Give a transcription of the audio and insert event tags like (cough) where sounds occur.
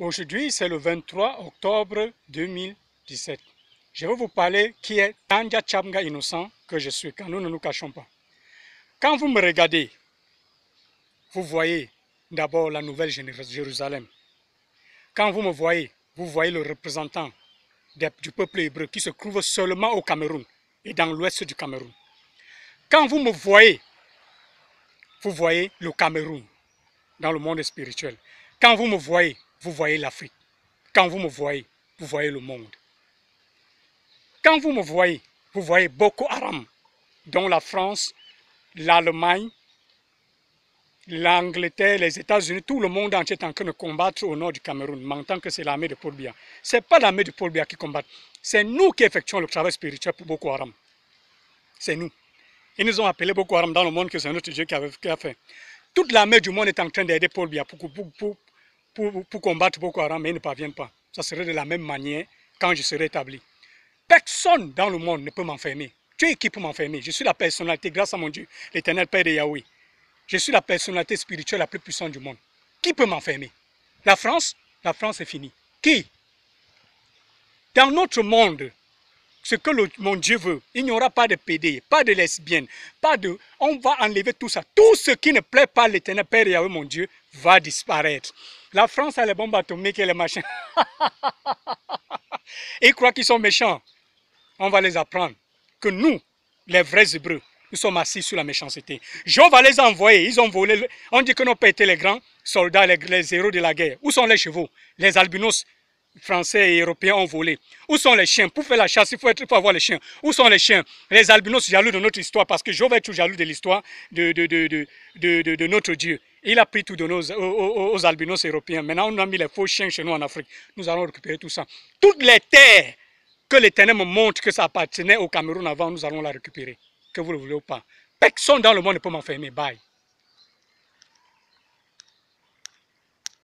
Aujourd'hui, c'est le 23 octobre 2017. Je vais vous parler qui est Tanja Chamga Innocent que je suis, car nous ne nous cachons pas. Quand vous me regardez, vous voyez d'abord la nouvelle Jérusalem. Quand vous me voyez, vous voyez le représentant du peuple hébreu qui se trouve seulement au Cameroun et dans l'ouest du Cameroun. Quand vous me voyez, vous voyez le Cameroun dans le monde spirituel. Quand vous me voyez, vous voyez l'Afrique. Quand vous me voyez, vous voyez le monde. Quand vous me voyez, vous voyez beaucoup Haram, dont la France, l'Allemagne, l'Angleterre, les États-Unis, tout le monde entier est en train de combattre au nord du Cameroun, tant que c'est l'armée de Paul Biya. Ce n'est pas l'armée de Paul Biya qui combat, c'est nous qui effectuons le travail spirituel pour Boko Haram. C'est nous. Ils nous ont appelé Boko Haram dans le monde que c'est notre Dieu qui a fait. Toute l'armée du monde est en train d'aider Paul Biya pour, pour, pour, pour combattre Boko Haram, mais ils ne parviennent pas. Ça serait de la même manière quand je serai établi. Personne dans le monde ne peut m'enfermer. Tu es qui pour m'enfermer Je suis la personnalité, grâce à mon Dieu, l'éternel Père de Yahweh. Je suis la personnalité spirituelle la plus puissante du monde. Qui peut m'enfermer La France La France est finie. Qui Dans notre monde, ce que mon Dieu veut, il n'y aura pas de PD, pas de lesbiennes, pas de... On va enlever tout ça. Tout ce qui ne plaît pas l'éternel Père Yahweh, mon Dieu, va disparaître. La France a les bombes atomiques et les machins. (laughs) ils croient qu'ils sont méchants. On va les apprendre que nous, les vrais Hébreux, nous sommes assis sur la méchanceté. Job va les envoyer. Ils ont volé. On dit que nous pères les grands soldats, les, héros de la guerre. Où sont les chevaux Les albinos français et européens ont volé. Où sont les chiens Pour faire la chasse, il faut, être, il avoir les chiens. Où sont les chiens Les albinos jaloux de notre histoire parce que Job est toujours jaloux de l'histoire de, de, de notre Dieu. Il a pris tout de nos aux, albinos européens. Maintenant, on a mis les faux chiens chez nous en Afrique. Nous allons récupérer tout ça. Toutes les terres que l'Éternel me montre que ça appartenait au Cameroun avant, nous allons la récupérer. Que vous le voulez ou pas. Personne dans le monde ne peut m'enfermer. Bye.